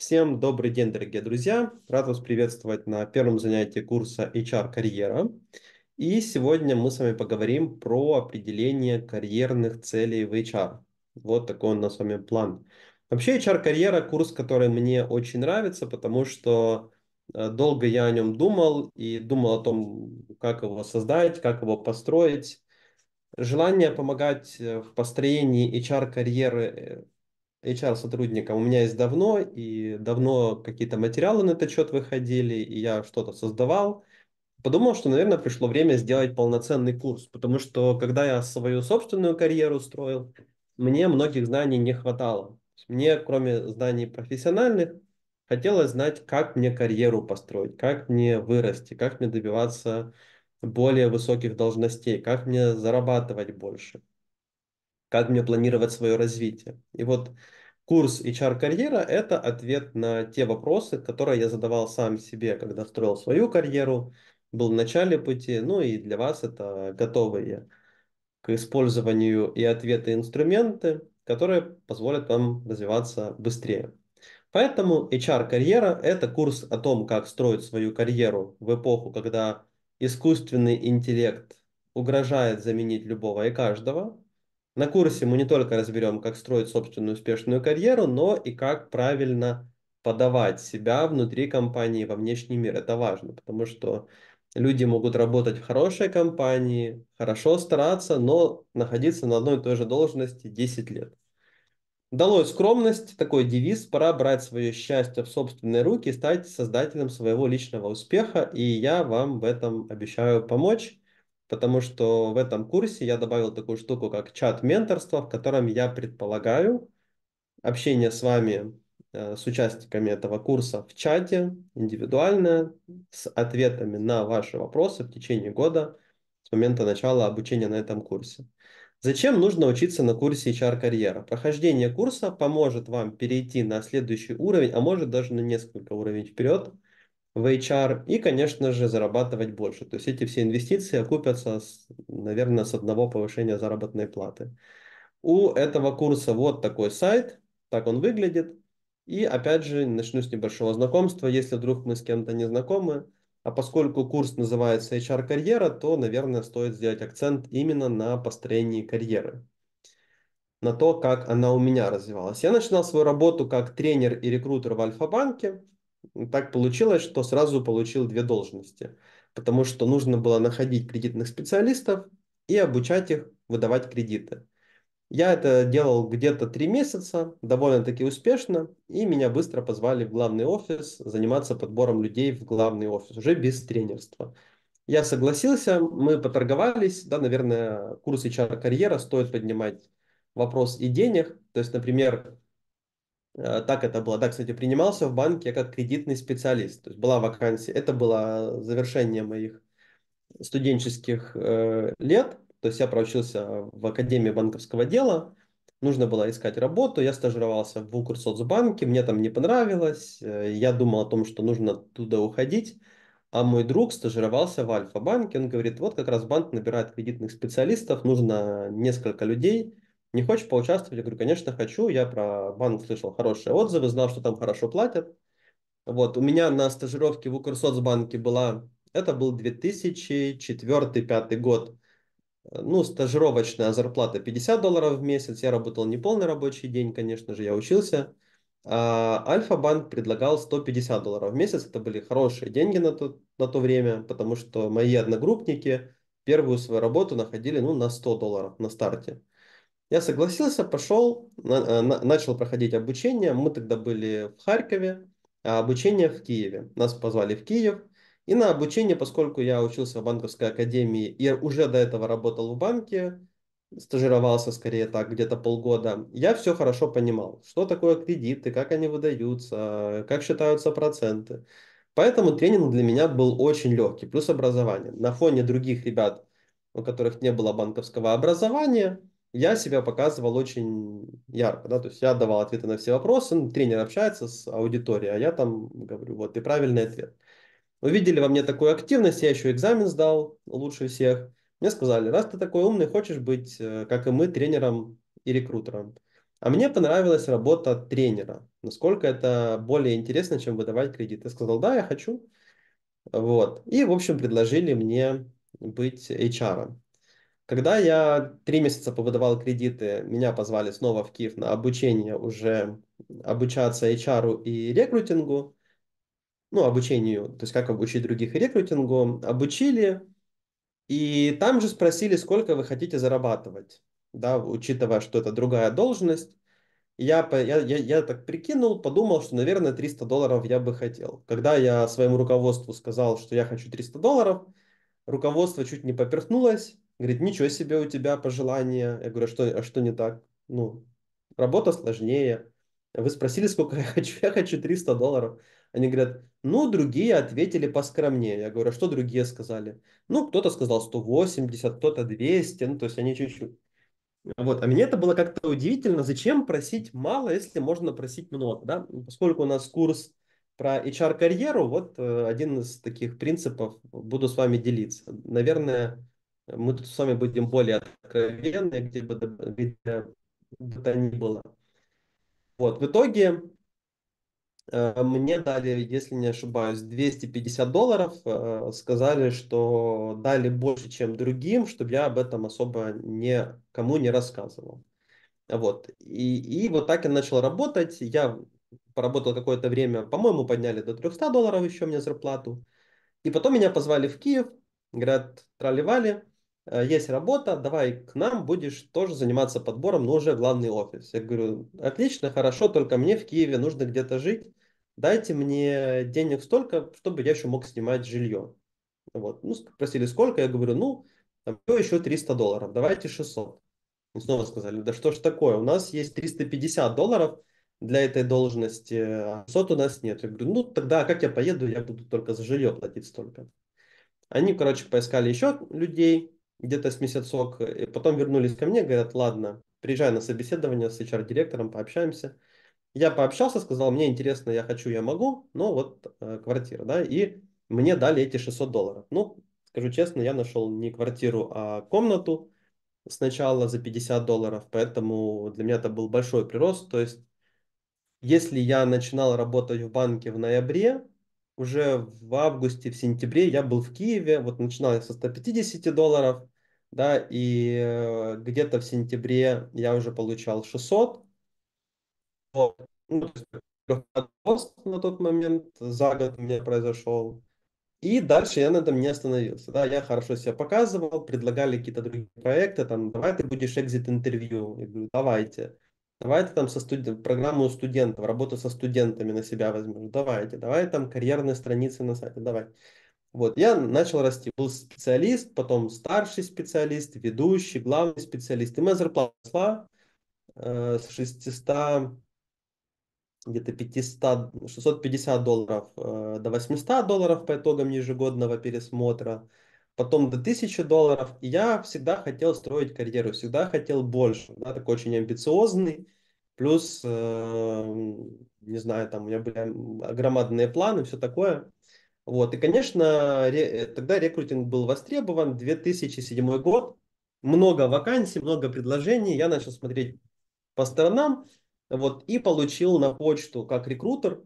Всем добрый день, дорогие друзья! Рад вас приветствовать на первом занятии курса HR-карьера. И сегодня мы с вами поговорим про определение карьерных целей в HR. Вот такой у нас с вами план. Вообще HR-карьера – курс, который мне очень нравится, потому что э, долго я о нем думал и думал о том, как его создать, как его построить. Желание помогать э, в построении HR-карьеры HR-сотрудником у меня есть давно, и давно какие-то материалы на этот счет выходили, и я что-то создавал. Подумал, что, наверное, пришло время сделать полноценный курс, потому что когда я свою собственную карьеру строил, мне многих знаний не хватало. Мне, кроме знаний профессиональных, хотелось знать, как мне карьеру построить, как мне вырасти, как мне добиваться более высоких должностей, как мне зарабатывать больше, как мне планировать свое развитие. И вот Курс HR-карьера – это ответ на те вопросы, которые я задавал сам себе, когда строил свою карьеру, был в начале пути, ну и для вас это готовые к использованию и ответы инструменты, которые позволят вам развиваться быстрее. Поэтому HR-карьера – это курс о том, как строить свою карьеру в эпоху, когда искусственный интеллект угрожает заменить любого и каждого, на курсе мы не только разберем, как строить собственную успешную карьеру, но и как правильно подавать себя внутри компании во внешний мир. Это важно, потому что люди могут работать в хорошей компании, хорошо стараться, но находиться на одной и той же должности 10 лет. Долой скромность, такой девиз, пора брать свое счастье в собственные руки и стать создателем своего личного успеха, и я вам в этом обещаю помочь потому что в этом курсе я добавил такую штуку, как чат менторства, в котором я предполагаю общение с вами, э, с участниками этого курса в чате, индивидуальное, с ответами на ваши вопросы в течение года с момента начала обучения на этом курсе. Зачем нужно учиться на курсе HR-карьера? Прохождение курса поможет вам перейти на следующий уровень, а может даже на несколько уровней вперед – в HR и, конечно же, зарабатывать больше. То есть эти все инвестиции окупятся, с, наверное, с одного повышения заработной платы. У этого курса вот такой сайт, так он выглядит. И опять же, начну с небольшого знакомства, если вдруг мы с кем-то не знакомы. А поскольку курс называется HR-карьера, то, наверное, стоит сделать акцент именно на построении карьеры на то, как она у меня развивалась. Я начинал свою работу как тренер и рекрутер в Альфа-банке так получилось, что сразу получил две должности, потому что нужно было находить кредитных специалистов и обучать их выдавать кредиты. Я это делал где-то три месяца, довольно-таки успешно, и меня быстро позвали в главный офис заниматься подбором людей в главный офис, уже без тренерства. Я согласился, мы поторговались, да, наверное, курс HR-карьера стоит поднимать вопрос и денег, то есть, например, Э, так это было. Да, кстати, принимался в банке я как кредитный специалист. То есть была вакансия. Это было завершение моих студенческих э, лет. То есть я проучился в Академии банковского дела. Нужно было искать работу. Я стажировался в Укрсоцбанке. Мне там не понравилось. Э, я думал о том, что нужно туда уходить. А мой друг стажировался в Альфа-банке. Он говорит, вот как раз банк набирает кредитных специалистов. Нужно несколько людей – не хочешь поучаствовать? Я говорю, конечно, хочу. Я про банк слышал хорошие отзывы, знал, что там хорошо платят. Вот, у меня на стажировке в Укрсоцбанке была, это был 2004-2005 год, ну, стажировочная зарплата 50 долларов в месяц. Я работал не полный рабочий день, конечно же, я учился. А Альфа-банк предлагал 150 долларов в месяц. Это были хорошие деньги на то, на то время, потому что мои одногруппники первую свою работу находили ну, на 100 долларов на старте. Я согласился, пошел, э, начал проходить обучение. Мы тогда были в Харькове, а обучение в Киеве. Нас позвали в Киев. И на обучение, поскольку я учился в банковской академии и уже до этого работал в банке, стажировался скорее так, где-то полгода, я все хорошо понимал, что такое кредиты, как они выдаются, как считаются проценты. Поэтому тренинг для меня был очень легкий, плюс образование. На фоне других ребят, у которых не было банковского образования, я себя показывал очень ярко, да, то есть я давал ответы на все вопросы, ну, тренер общается с аудиторией, а я там говорю, вот, и правильный ответ. Увидели во мне такую активность, я еще экзамен сдал лучше всех. Мне сказали, раз ты такой умный, хочешь быть, э, как и мы, тренером и рекрутером. А мне понравилась работа тренера. Насколько это более интересно, чем выдавать кредит. Я сказал, да, я хочу. Вот. И, в общем, предложили мне быть HR. Когда я три месяца повыдавал кредиты, меня позвали снова в Киев на обучение уже обучаться HR и рекрутингу, ну, обучению, то есть как обучить других рекрутингу, обучили, и там же спросили, сколько вы хотите зарабатывать, да, учитывая, что это другая должность. Я, я, я, я так прикинул, подумал, что, наверное, 300 долларов я бы хотел. Когда я своему руководству сказал, что я хочу 300 долларов, руководство чуть не поперхнулось, Говорит, ничего себе у тебя пожелания. Я говорю, а что, а что не так? Ну, работа сложнее. Вы спросили, сколько я хочу? Я хочу 300 долларов. Они говорят, ну, другие ответили поскромнее. Я говорю, а что другие сказали? Ну, кто-то сказал 180, кто-то 200, ну, то есть они чуть-чуть. Вот. А мне это было как-то удивительно, зачем просить мало, если можно просить много, да? Ну, поскольку у нас курс про HR-карьеру, вот э, один из таких принципов буду с вами делиться. Наверное, мы тут с вами будем более откровенны, где бы, где бы то ни было. Вот, в итоге э, мне дали, если не ошибаюсь, 250 долларов, э, сказали, что дали больше, чем другим, чтобы я об этом особо никому не рассказывал. Вот. И, и вот так я начал работать. Я поработал какое-то время, по-моему, подняли до 300 долларов еще мне зарплату. И потом меня позвали в Киев, говорят, траливали, Э, есть работа, давай к нам будешь тоже заниматься подбором, но уже в главный офис. Я говорю, отлично, хорошо, только мне в Киеве нужно где-то жить, дайте мне денег столько, чтобы я еще мог снимать жилье. Вот. Ну, спросили, сколько, я говорю, ну, еще 300 долларов, давайте 600. И снова сказали, да что ж такое, у нас есть 350 долларов для этой должности, а 600 у нас нет. Я говорю, ну, тогда как я поеду, я буду только за жилье платить столько. Они, короче, поискали еще людей, где-то с месяцок, и э, потом вернулись ко мне, говорят, ладно, приезжай на собеседование с HR-директором, пообщаемся. Я пообщался, сказал, мне интересно, я хочу, я могу, но вот э, квартира, да, и мне дали эти 600 долларов. Ну, скажу честно, я нашел не квартиру, а комнату сначала за 50 долларов, поэтому для меня это был большой прирост, то есть если я начинал работать в банке в ноябре, уже в августе, в сентябре я был в Киеве, вот начинал я со 150 долларов, да, и э, где-то в сентябре я уже получал 600. Вот. Ну, рост на тот момент за год у меня произошел. И дальше я на этом не остановился. Да, я хорошо себя показывал, предлагали какие-то другие проекты, там, давай ты будешь экзит-интервью. Я говорю, давайте. Давай ты там со студ... программу студентов, работу со студентами на себя возьмешь. Давайте. Давай там карьерные страницы на сайте. Давай. Вот, я начал расти. Был специалист, потом старший специалист, ведущий, главный специалист. И моя зарплата росла э, с 600, где-то 500, 650 долларов э, до 800 долларов по итогам ежегодного пересмотра. Потом до 1000 долларов. И я всегда хотел строить карьеру, всегда хотел больше. Да, такой очень амбициозный. Плюс, э, не знаю, там у меня были громадные планы, все такое. Вот. И, конечно, ре, тогда рекрутинг был востребован. 2007 год. Много вакансий, много предложений. Я начал смотреть по сторонам. Вот, и получил на почту как рекрутер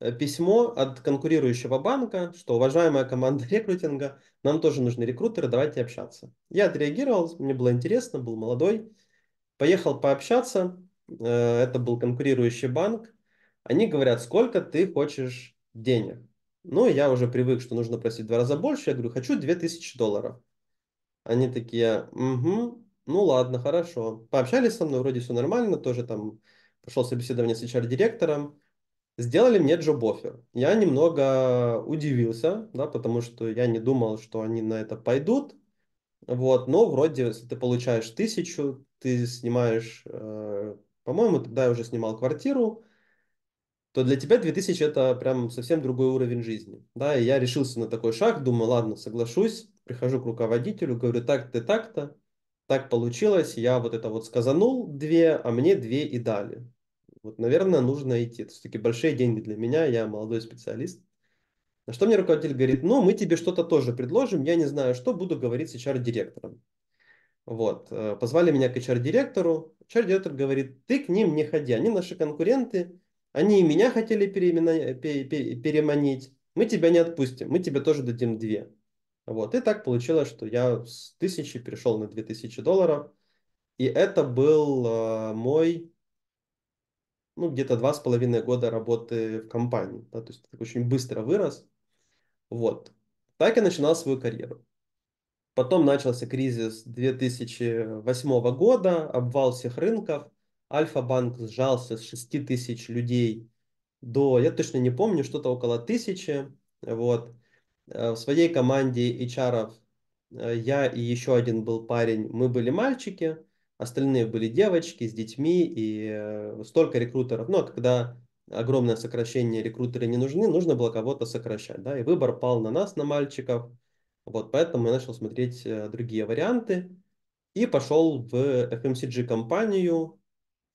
э, письмо от конкурирующего банка, что уважаемая команда рекрутинга, нам тоже нужны рекрутеры, давайте общаться. Я отреагировал, мне было интересно, был молодой, поехал пообщаться, э, это был конкурирующий банк, они говорят, сколько ты хочешь денег. Ну, я уже привык, что нужно просить в два раза больше. Я говорю, хочу 2000 долларов. Они такие, угу, ну ладно, хорошо. Пообщались со мной, вроде все нормально, тоже там прошел собеседование с HR-директором. Сделали мне джобофер. Я немного удивился, да, потому что я не думал, что они на это пойдут. Вот, но вроде, если ты получаешь тысячу, ты снимаешь, э, по-моему, тогда я уже снимал квартиру, то для тебя 2000 это прям совсем другой уровень жизни. Да, и я решился на такой шаг, думаю, ладно, соглашусь, прихожу к руководителю, говорю, так-то, так-то, так получилось, я вот это вот сказанул две, а мне две и дали. Вот, наверное, нужно идти. Это все-таки большие деньги для меня, я молодой специалист. На что мне руководитель говорит, ну, мы тебе что-то тоже предложим, я не знаю что, буду говорить с HR-директором. Вот, э, позвали меня к HR-директору, HR-директор говорит, ты к ним не ходи, они наши конкуренты, они и меня хотели переманить. Мы тебя не отпустим, мы тебе тоже дадим две. Вот. И так получилось, что я с тысячи перешел на две тысячи долларов. И это был э, мой, ну, где-то два с половиной года работы в компании. Да, то есть очень быстро вырос. Вот. Так я начинал свою карьеру. Потом начался кризис 2008 года, обвал всех рынков. Альфа-банк сжался с 6 тысяч людей до, я точно не помню, что-то около тысячи. Вот. Э, в своей команде HR э, я и еще один был парень, мы были мальчики, остальные были девочки с детьми и э, столько рекрутеров. Но когда огромное сокращение, рекрутеры не нужны, нужно было кого-то сокращать. Да? И выбор пал на нас, на мальчиков. Вот поэтому я начал смотреть другие варианты и пошел в FMCG компанию,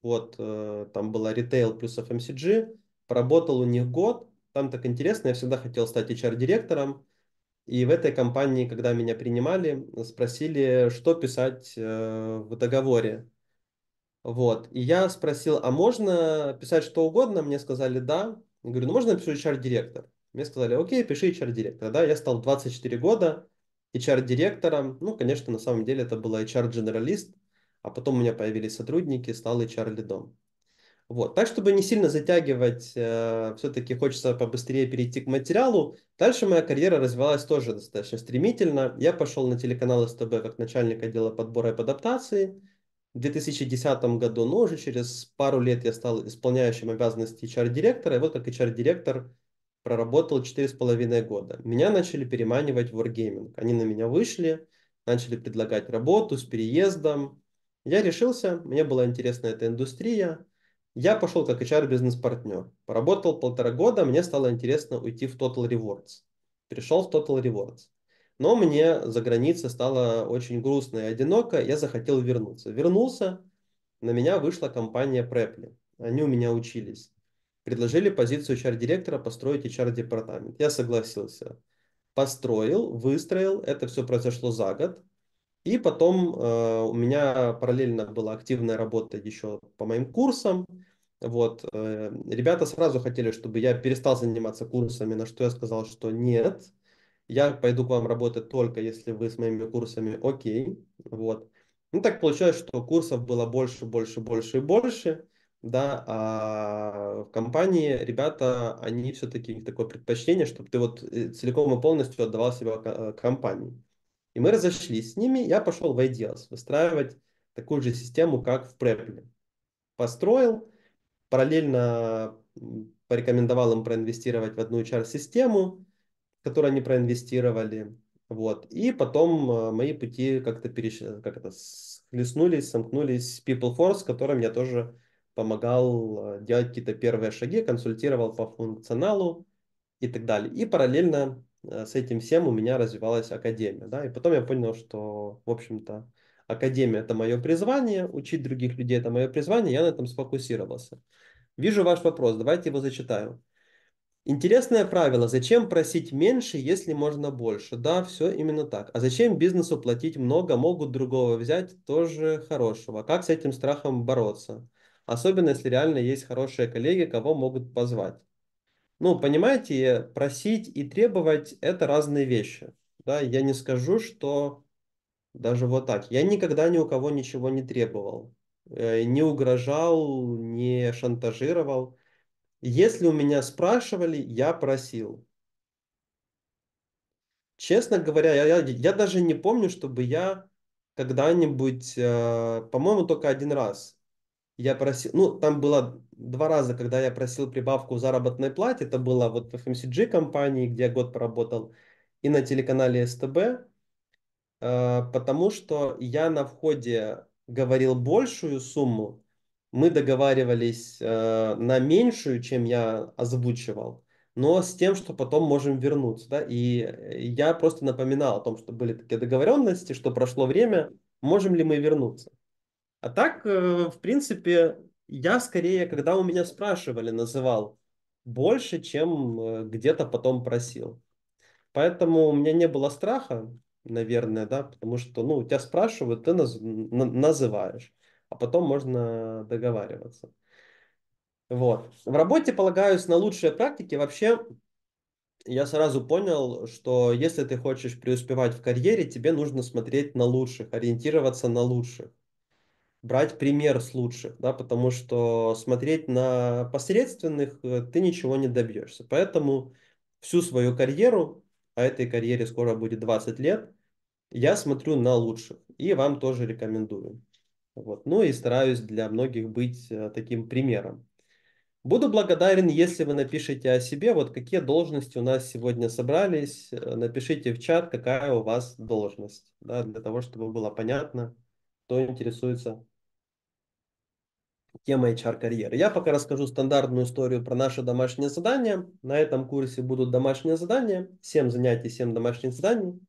вот э, там была ритейл плюс FMCG, проработал у них год, там так интересно, я всегда хотел стать HR-директором, и в этой компании, когда меня принимали, спросили, что писать э, в договоре. Вот, и я спросил, а можно писать что угодно? Мне сказали, да. Я говорю, ну можно я пишу HR-директор? Мне сказали, окей, пиши HR-директор. Да, я стал 24 года HR-директором. Ну, конечно, на самом деле это была hr генералист а потом у меня появились сотрудники, стал HR-лидом. Вот. Так, чтобы не сильно затягивать, э, все-таки хочется побыстрее перейти к материалу. Дальше моя карьера развивалась тоже достаточно стремительно. Я пошел на телеканал СТБ как начальник отдела подбора и адаптации. В 2010 году, но ну, уже через пару лет я стал исполняющим обязанности HR-директора. И вот как HR-директор проработал 4,5 года. Меня начали переманивать в Wargaming. Они на меня вышли, начали предлагать работу с переездом, я решился, мне была интересна эта индустрия. Я пошел как HR-бизнес-партнер. Поработал полтора года, мне стало интересно уйти в Total Rewards. Пришел в Total Rewards. Но мне за границей стало очень грустно и одиноко, я захотел вернуться. Вернулся, на меня вышла компания Preply. Они у меня учились. Предложили позицию HR-директора построить HR-департамент. Я согласился. Построил, выстроил, это все произошло за год. И потом э, у меня параллельно была активная работа еще по моим курсам. Вот. Э, ребята сразу хотели, чтобы я перестал заниматься курсами, на что я сказал, что нет. Я пойду к вам работать только если вы с моими курсами окей. Вот. Ну так получается, что курсов было больше, больше, больше и больше. Да, а в компании ребята, они все-таки такое предпочтение, чтобы ты вот э, целиком и полностью отдавал себя э, компании. И мы разошлись с ними, я пошел в IDEALS выстраивать такую же систему, как в Preply. Построил, параллельно порекомендовал им проинвестировать в одну HR-систему, которую они проинвестировали. Вот. И потом э, мои пути как-то переш... как это, схлестнулись, сомкнулись с PeopleForce, с которым я тоже помогал э, делать какие-то первые шаги, консультировал по функционалу и так далее. И параллельно Э, с этим всем у меня развивалась академия. Да? И потом я понял, что, в общем-то, академия – это мое призвание, учить других людей – это мое призвание, я на этом сфокусировался. Вижу ваш вопрос, давайте его зачитаю. Интересное правило, зачем просить меньше, если можно больше? Да, все именно так. А зачем бизнесу платить много, могут другого взять, тоже хорошего. Как с этим страхом бороться? Особенно, если реально есть хорошие коллеги, кого могут позвать. Ну, понимаете, просить и требовать – это разные вещи. Да, я не скажу, что даже вот так. Я никогда ни у кого ничего не требовал, э, не угрожал, не шантажировал. Если у меня спрашивали, я просил. Честно говоря, я, я, я даже не помню, чтобы я когда-нибудь, э, по-моему, только один раз я просил, ну, там была два раза, когда я просил прибавку в заработной плате, это было вот в FMCG эм компании, где я год поработал, и на телеканале СТБ, э, потому что я на входе говорил большую сумму, мы договаривались э, на меньшую, чем я озвучивал, но с тем, что потом можем вернуться. Да? И я просто напоминал о том, что были такие договоренности, что прошло время, можем ли мы вернуться. А так, э, в принципе, я скорее, когда у меня спрашивали, называл больше, чем э, где-то потом просил. Поэтому у меня не было страха, наверное, да, потому что, ну, тебя спрашивают, ты наз, называешь, а потом можно договариваться. Вот. В работе полагаюсь на лучшие практики. Вообще, я сразу понял, что если ты хочешь преуспевать в карьере, тебе нужно смотреть на лучших, ориентироваться на лучших брать пример с лучших, да, потому что смотреть на посредственных э, ты ничего не добьешься. Поэтому всю свою карьеру, а этой карьере скоро будет 20 лет, я смотрю на лучших и вам тоже рекомендую. Вот. Ну и стараюсь для многих быть э, таким примером. Буду благодарен, если вы напишите о себе, вот какие должности у нас сегодня собрались. Э, напишите в чат, какая у вас должность, да, для того, чтобы было понятно, кто интересуется тема HR-карьеры. Я пока расскажу стандартную историю про наше домашнее задание. На этом курсе будут домашние задания, 7 занятий, 7 домашних заданий,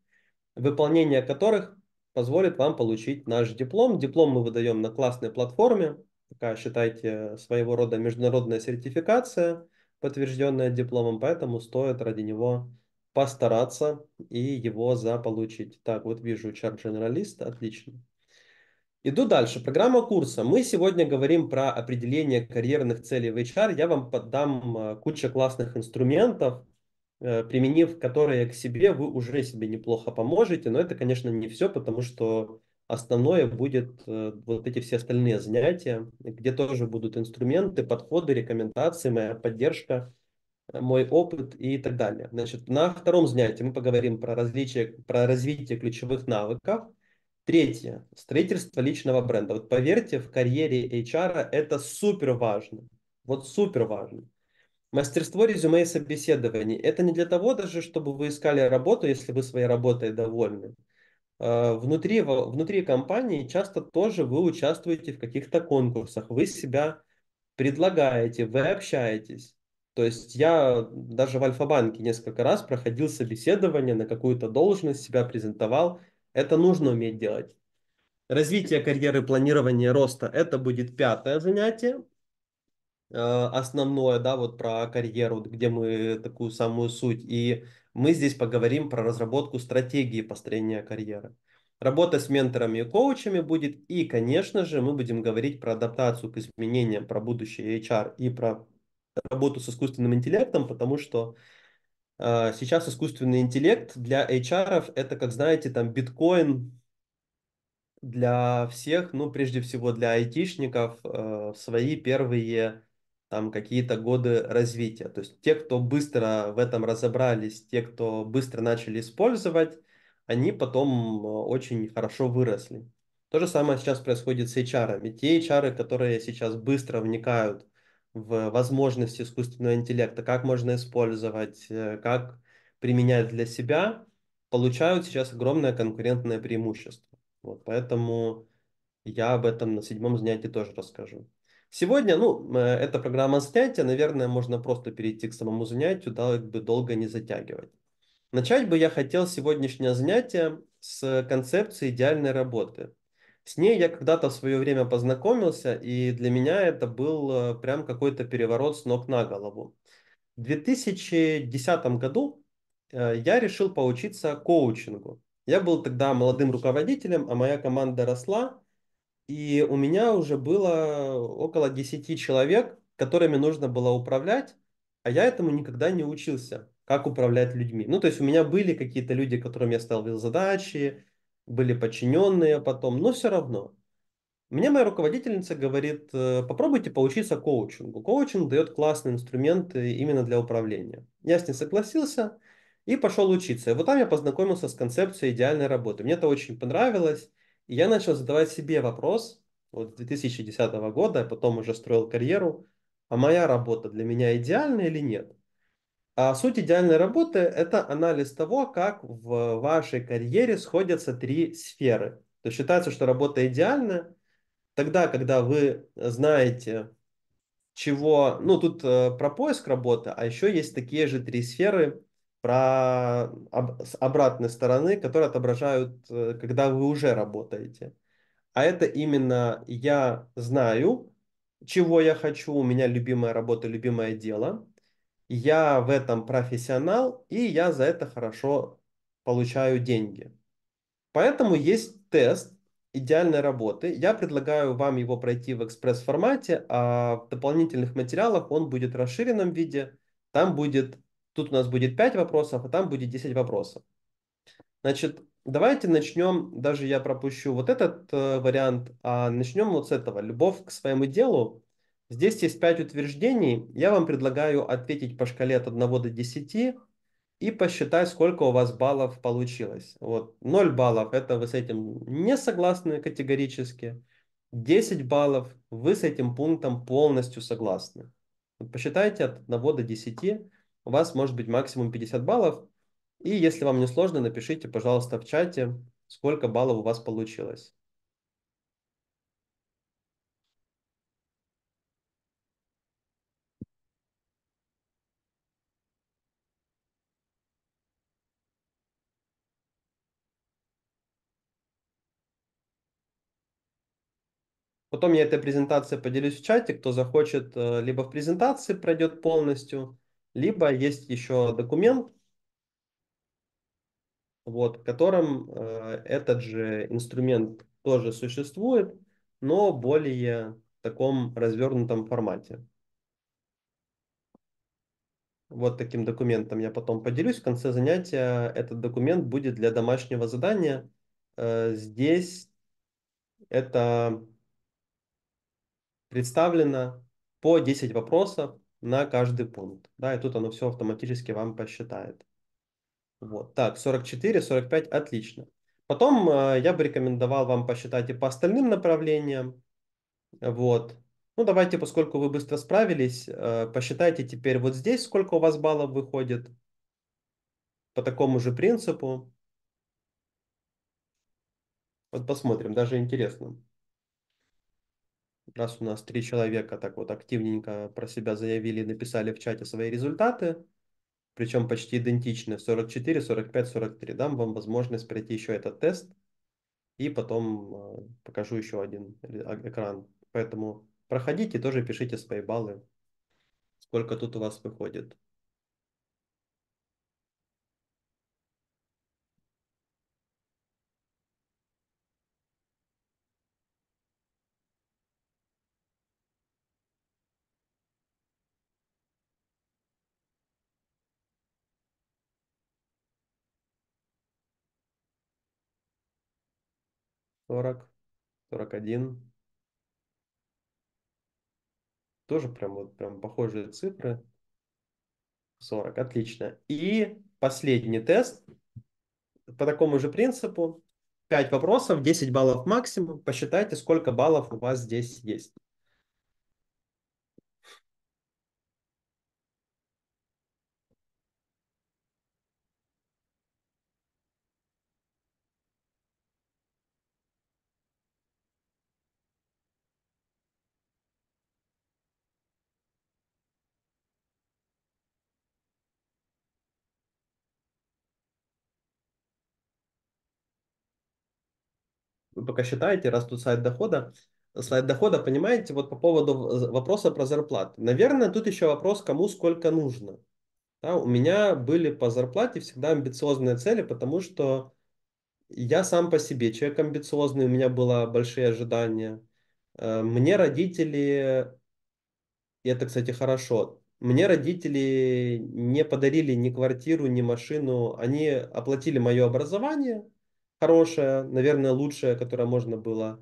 выполнение которых позволит вам получить наш диплом. Диплом мы выдаем на классной платформе, такая, считайте, своего рода международная сертификация, подтвержденная дипломом, поэтому стоит ради него постараться и его заполучить. Так, вот вижу чар-дженералист, отлично. Иду дальше. Программа курса. Мы сегодня говорим про определение карьерных целей в HR. Я вам подам э, кучу классных инструментов, э, применив которые к себе, вы уже себе неплохо поможете. Но это, конечно, не все, потому что основное будет э, вот эти все остальные занятия, где тоже будут инструменты, подходы, рекомендации, моя поддержка, мой опыт и так далее. Значит, на втором занятии мы поговорим про, различие, про развитие ключевых навыков – Третье. Строительство личного бренда. Вот поверьте, в карьере HR это супер важно. Вот супер важно. Мастерство резюме и собеседований. Это не для того даже, чтобы вы искали работу, если вы своей работой довольны. А, внутри, внутри компании часто тоже вы участвуете в каких-то конкурсах, вы себя предлагаете, вы общаетесь. То есть я даже в Альфа-банке несколько раз проходил собеседование на какую-то должность, себя презентовал – это нужно уметь делать. Развитие карьеры, планирование роста – это будет пятое занятие. Э, основное, да, вот про карьеру, где мы такую самую суть. И мы здесь поговорим про разработку стратегии построения карьеры. Работа с менторами и коучами будет. И, конечно же, мы будем говорить про адаптацию к изменениям, про будущее HR и про работу с искусственным интеллектом, потому что а, сейчас искусственный интеллект для HR это, как знаете, там биткоин для всех, ну, прежде всего для айтишников, э, свои первые там какие-то годы развития. То есть те, кто быстро в этом разобрались, те, кто быстро начали использовать, они потом э, очень хорошо выросли. То же самое сейчас происходит с HR. ами те HR, которые сейчас быстро вникают в возможности искусственного интеллекта, как можно использовать, э, как применять для себя, получают сейчас огромное конкурентное преимущество. Вот, поэтому я об этом на седьмом занятии тоже расскажу. Сегодня, ну, э, это программа занятия, наверное, можно просто перейти к самому занятию, да, как бы долго не затягивать. Начать бы я хотел сегодняшнее занятие с концепции идеальной работы. С ней я когда-то в свое время познакомился, и для меня это был э, прям какой-то переворот с ног на голову. В 2010 году э, я решил поучиться коучингу. Я был тогда молодым руководителем, а моя команда росла, и у меня уже было около 10 человек, которыми нужно было управлять, а я этому никогда не учился, как управлять людьми. Ну, то есть у меня были какие-то люди, которым я ставил задачи, были подчиненные потом, но все равно. Мне моя руководительница говорит, э, попробуйте поучиться коучингу. Коучинг дает классные инструменты именно для управления. Я с ней согласился и пошел учиться. И вот там я познакомился с концепцией идеальной работы. Мне это очень понравилось. И я начал задавать себе вопрос вот 2010 года, а потом уже строил карьеру, а моя работа для меня идеальна или нет? А суть идеальной работы – это анализ того, как в вашей карьере сходятся три сферы. То есть считается, что работа идеальна тогда, когда вы знаете, чего... Ну, тут э, про поиск работы, а еще есть такие же три сферы про об, с обратной стороны, которые отображают, э, когда вы уже работаете. А это именно я знаю, чего я хочу, у меня любимая работа, любимое дело – я в этом профессионал, и я за это хорошо получаю деньги. Поэтому есть тест идеальной работы. Я предлагаю вам его пройти в экспресс-формате, а в дополнительных материалах он будет в расширенном виде. Там будет, тут у нас будет 5 вопросов, а там будет 10 вопросов. Значит, давайте начнем, даже я пропущу вот этот э, вариант, а начнем вот с этого. Любовь к своему делу Здесь есть 5 утверждений. Я вам предлагаю ответить по шкале от 1 до 10 и посчитать, сколько у вас баллов получилось. Вот 0 баллов – это вы с этим не согласны категорически. 10 баллов – вы с этим пунктом полностью согласны. Посчитайте от 1 до 10. У вас может быть максимум 50 баллов. И если вам не сложно, напишите, пожалуйста, в чате, сколько баллов у вас получилось. Потом я этой презентацией поделюсь в чате, кто захочет, э, либо в презентации пройдет полностью, либо есть еще документ, вот, в котором э, этот же инструмент тоже существует, но более в таком развернутом формате. Вот таким документом я потом поделюсь. В конце занятия этот документ будет для домашнего задания. Э, здесь это представлено по 10 вопросов на каждый пункт. Да, и тут оно все автоматически вам посчитает. Вот, так, 44, 45, отлично. Потом э, я бы рекомендовал вам посчитать и по остальным направлениям. Вот. Ну, давайте, поскольку вы быстро справились, э, посчитайте теперь вот здесь, сколько у вас баллов выходит по такому же принципу. Вот посмотрим, даже интересно раз у нас три человека так вот активненько про себя заявили написали в чате свои результаты, причем почти идентичны, 44, 45, 43, дам вам возможность пройти еще этот тест и потом э, покажу еще один а, экран. Поэтому проходите, тоже пишите свои баллы, сколько тут у вас выходит. 40, 41. Тоже прям вот прям похожие цифры. 40, отлично. И последний тест по такому же принципу. 5 вопросов, 10 баллов максимум. Посчитайте, сколько баллов у вас здесь есть. вы пока считаете, раз тут слайд дохода, слайд дохода, понимаете, вот по поводу вопроса про зарплаты. Наверное, тут еще вопрос, кому сколько нужно. Да, у меня были по зарплате всегда амбициозные цели, потому что я сам по себе человек амбициозный, у меня было большие ожидания. Э, мне родители, и это, кстати, хорошо, мне родители не подарили ни квартиру, ни машину, они оплатили мое образование – хорошая, наверное, лучшая, которая можно было.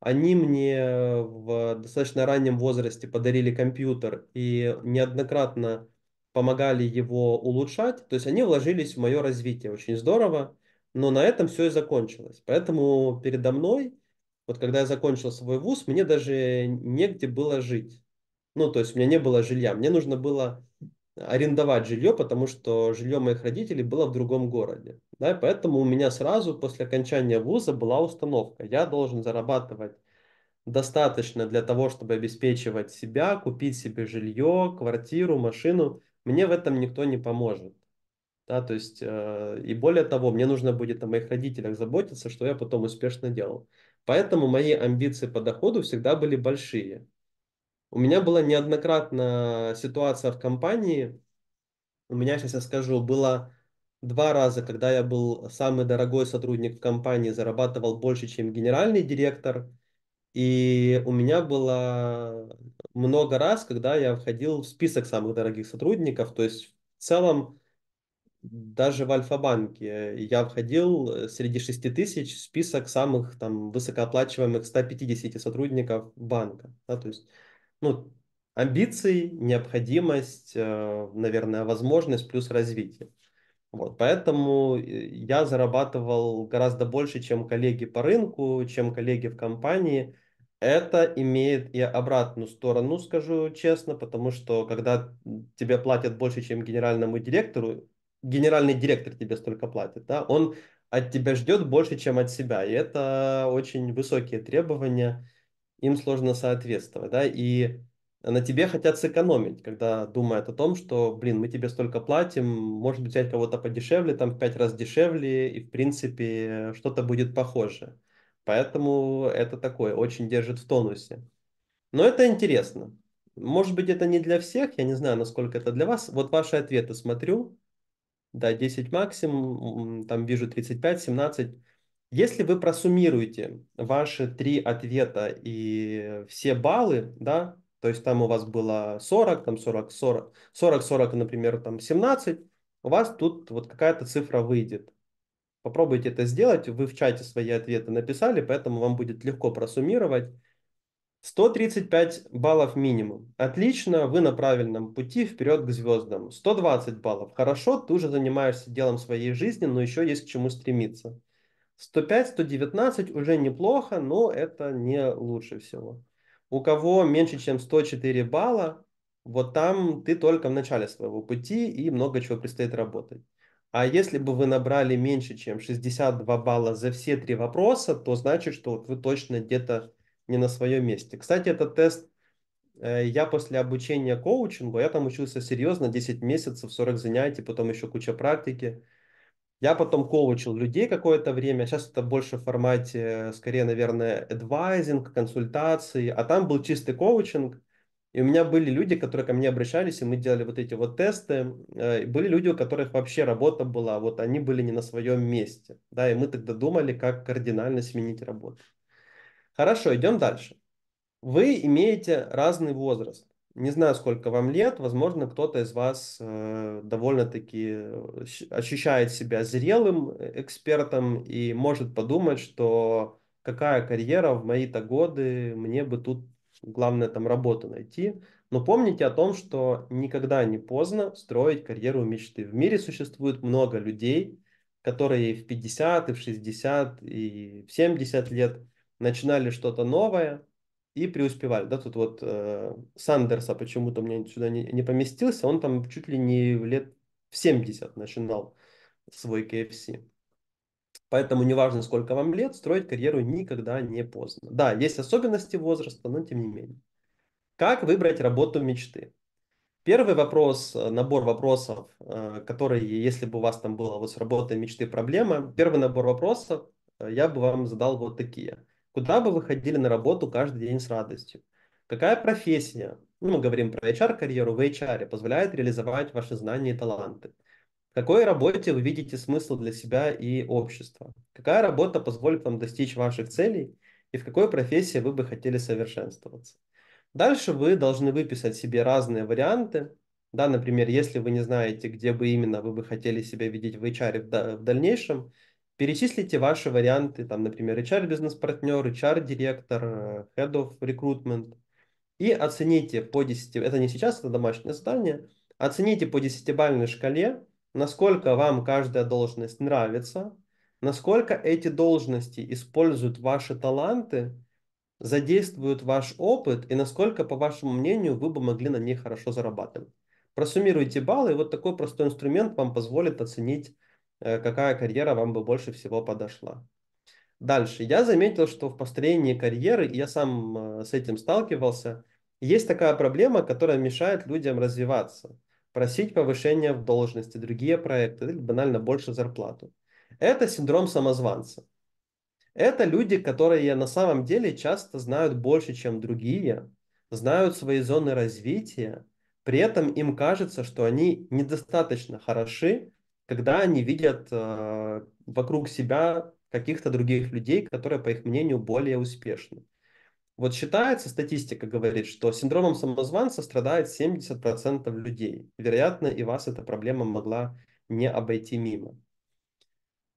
Они мне в достаточно раннем возрасте подарили компьютер и неоднократно помогали его улучшать. То есть они вложились в мое развитие очень здорово, но на этом все и закончилось. Поэтому передо мной, вот когда я закончил свой вуз, мне даже негде было жить. Ну, то есть у меня не было жилья. Мне нужно было арендовать жилье, потому что жилье моих родителей было в другом городе. Да, поэтому у меня сразу после окончания вуза была установка. Я должен зарабатывать достаточно для того, чтобы обеспечивать себя, купить себе жилье, квартиру, машину. Мне в этом никто не поможет. Да, то есть, э, и более того, мне нужно будет о моих родителях заботиться, что я потом успешно делал. Поэтому мои амбиции по доходу всегда были большие. У меня была неоднократно ситуация в компании. У меня, сейчас я скажу, было два раза, когда я был самый дорогой сотрудник в компании, зарабатывал больше, чем генеральный директор. И у меня было много раз, когда я входил в список самых дорогих сотрудников. То есть в целом даже в Альфа-банке я входил среди 6 тысяч в список самых там, высокооплачиваемых 150 сотрудников банка. Да, то есть ну, амбиции, необходимость, э, наверное, возможность плюс развитие. Вот, поэтому э, я зарабатывал гораздо больше, чем коллеги по рынку, чем коллеги в компании. Это имеет и обратную сторону, скажу честно, потому что когда тебе платят больше, чем генеральному директору, генеральный директор тебе столько платит, да, он от тебя ждет больше, чем от себя. И это очень высокие требования им сложно соответствовать, да, и на тебе хотят сэкономить, когда думают о том, что, блин, мы тебе столько платим, может быть, взять кого-то подешевле, там в пять раз дешевле, и, в принципе, что-то будет похоже. Поэтому это такое, очень держит в тонусе. Но это интересно. Может быть, это не для всех, я не знаю, насколько это для вас. Вот ваши ответы смотрю. Да, 10 максимум, там вижу 35, 17. Если вы просуммируете ваши три ответа и все баллы, да, то есть там у вас было 40, там 40, 40, 40, 40, например, там 17, у вас тут вот какая-то цифра выйдет. Попробуйте это сделать, вы в чате свои ответы написали, поэтому вам будет легко просуммировать. 135 баллов минимум. Отлично, вы на правильном пути, вперед к звездам. 120 баллов. Хорошо, ты уже занимаешься делом своей жизни, но еще есть к чему стремиться. 105-119 уже неплохо, но это не лучше всего. У кого меньше, чем 104 балла, вот там ты только в начале своего пути и много чего предстоит работать. А если бы вы набрали меньше, чем 62 балла за все три вопроса, то значит, что вот вы точно где-то не на своем месте. Кстати, этот тест э, я после обучения коучингу, я там учился серьезно, 10 месяцев, 40 занятий, потом еще куча практики. Я потом коучил людей какое-то время. Сейчас это больше в формате, скорее, наверное, адвайзинг, консультации. А там был чистый коучинг. И у меня были люди, которые ко мне обращались, и мы делали вот эти вот тесты. Э, и были люди, у которых вообще работа была, вот они были не на своем месте. Да, и мы тогда думали, как кардинально сменить работу. Хорошо, идем дальше. Вы имеете разный возраст не знаю, сколько вам лет, возможно, кто-то из вас э, довольно-таки э, ощущает себя зрелым э, экспертом и может подумать, что какая карьера в мои-то годы, мне бы тут главное там работу найти. Но помните о том, что никогда не поздно строить карьеру мечты. В мире существует много людей, которые в 50, и в 60, и в 70 лет начинали что-то новое – и преуспевали. Да, тут вот э, Сандерса почему-то мне сюда не, не поместился, он там чуть ли не в лет в 70 начинал свой KFC. Поэтому неважно, сколько вам лет, строить карьеру никогда не поздно. Да, есть особенности возраста, но тем не менее. Как выбрать работу мечты? Первый вопрос, э, набор вопросов, э, которые, если бы у вас там была вот с работой мечты проблема, первый набор вопросов э, я бы вам задал вот такие. Куда бы вы ходили на работу каждый день с радостью? Какая профессия, ну, мы говорим про HR-карьеру, в HR позволяет реализовать ваши знания и таланты? В какой работе вы видите смысл для себя и общества? Какая работа позволит вам достичь ваших целей? И в какой профессии вы бы хотели совершенствоваться? Дальше вы должны выписать себе разные варианты. Да, например, если вы не знаете, где бы именно вы бы хотели себя видеть в HR в дальнейшем, Перечислите ваши варианты, там, например, HR-бизнес-партнер, HR-директор, Head of Recruitment, и оцените по 10, это не сейчас, это домашнее задание, оцените по десятибальной шкале, насколько вам каждая должность нравится, насколько эти должности используют ваши таланты, задействуют ваш опыт и насколько, по вашему мнению, вы бы могли на ней хорошо зарабатывать. Просуммируйте баллы, и вот такой простой инструмент вам позволит оценить Э, какая карьера вам бы больше всего подошла. Дальше. Я заметил, что в построении карьеры, и я сам э, с этим сталкивался, есть такая проблема, которая мешает людям развиваться, просить повышения в должности, другие проекты, или банально больше зарплату. Это синдром самозванца. Это люди, которые на самом деле часто знают больше, чем другие, знают свои зоны развития, при этом им кажется, что они недостаточно хороши, когда они видят э, вокруг себя каких-то других людей, которые, по их мнению, более успешны. Вот считается, статистика говорит, что синдромом самозванца страдает 70% людей. Вероятно, и вас эта проблема могла не обойти мимо.